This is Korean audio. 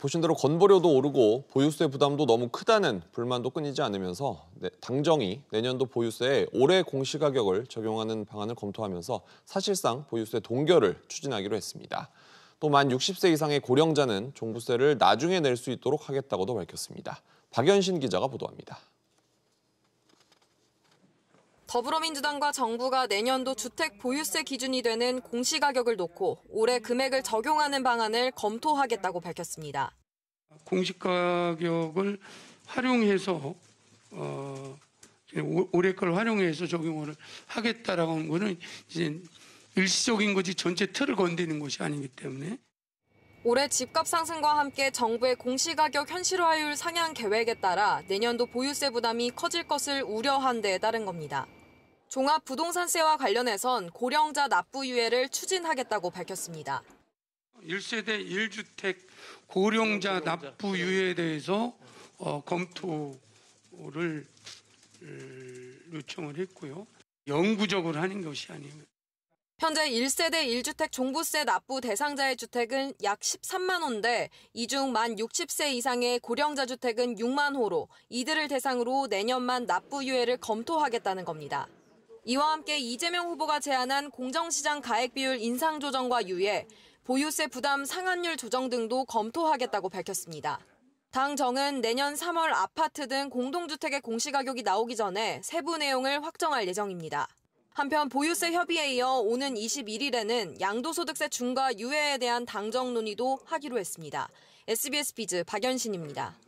보신 대로 건보료도 오르고 보유세 부담도 너무 크다는 불만도 끊이지 않으면서 네, 당정이 내년도 보유세에 올해 공시가격을 적용하는 방안을 검토하면서 사실상 보유세 동결을 추진하기로 했습니다. 또 만 60세 이상의 고령자는 종부세를 나중에 낼 수 있도록 하겠다고도 밝혔습니다. 박연신 기자가 보도합니다. 더불어민주당과 정부가 내년도 주택 보유세 기준이 되는 공시가격을 놓고 올해 금액을 적용하는 방안을 검토하겠다고 밝혔습니다. 공시가격을 활용해서 어, 올해 걸 활용해서 적용을 하겠다라고 하는 거는 이제 일시적인 거지 전체 틀을 건드는 것이 아니기 때문에 올해 집값 상승과 함께 정부의 공시가격 현실화율 상향 계획에 따라 내년도 보유세 부담이 커질 것을 우려한 데에 따른 겁니다. 종합부동산세와 관련해선 고령자 납부 유예를 추진하겠다고 밝혔습니다. 1세대 1주택 고령자 납부 유예에 대해서 어, 검토를 요청을 했고요. 영구적으로 하는 것이 아니면 현재 1세대 1주택 종부세 납부 대상자의 주택은 약 13만 호인데 이 중 만 60세 이상의 고령자 주택은 6만 호로 이들을 대상으로 내년만 납부 유예를 검토하겠다는 겁니다. 이와 함께 이재명 후보가 제안한 공정시장 가액 비율 인상 조정과 유예, 보유세 부담 상한율 조정 등도 검토하겠다고 밝혔습니다. 당 정은 내년 3월 아파트 등 공동주택의 공시가격이 나오기 전에 세부 내용을 확정할 예정입니다. 한편 보유세 협의에 이어 오는 21일에는 양도소득세 중과 유예에 대한 당정 논의도 하기로 했습니다. SBS 비즈 박연신입니다.